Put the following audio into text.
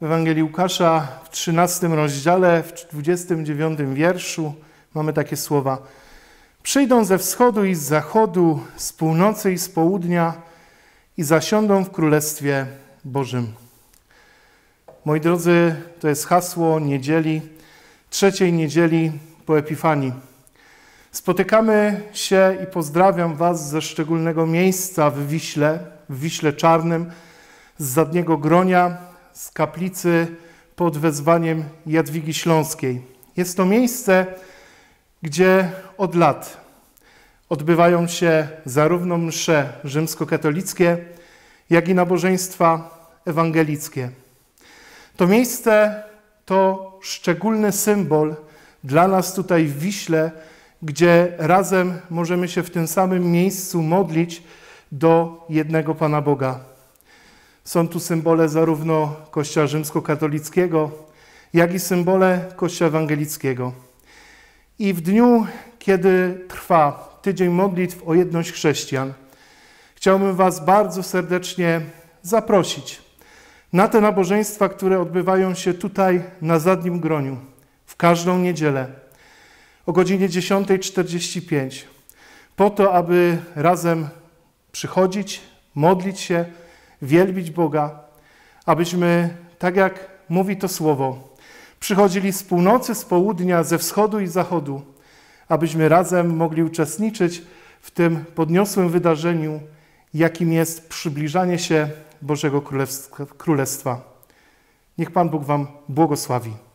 W Ewangelii Łukasza w 13 rozdziale, w 29 wierszu mamy takie słowa. Przyjdą ze wschodu i z zachodu, z północy i z południa i zasiądą w Królestwie Bożym. Moi drodzy, to jest hasło niedzieli, trzeciej niedzieli po Epifanii. Spotykamy się i pozdrawiam Was ze szczególnego miejsca w Wiśle, w Wiśle Czarnym, z zadniego gronia z kaplicy pod wezwaniem Jadwigi Śląskiej. Jest to miejsce, gdzie od lat odbywają się zarówno msze rzymskokatolickie, jak i nabożeństwa ewangelickie. To miejsce to szczególny symbol dla nas tutaj w Wiśle, gdzie razem możemy się w tym samym miejscu modlić do jednego Pana Boga. Są tu symbole zarówno Kościoła rzymskokatolickiego, jak i symbole Kościoła ewangelickiego. I w dniu, kiedy trwa tydzień modlitw o jedność chrześcijan, chciałbym Was bardzo serdecznie zaprosić na te nabożeństwa, które odbywają się tutaj na zadnim groniu, w każdą niedzielę o godzinie 10.45, po to, aby razem przychodzić, modlić się, wielbić Boga, abyśmy, tak jak mówi to słowo, przychodzili z północy, z południa, ze wschodu i zachodu, abyśmy razem mogli uczestniczyć w tym podniosłym wydarzeniu, jakim jest przybliżanie się Bożego Królestwa. Niech Pan Bóg Wam błogosławi.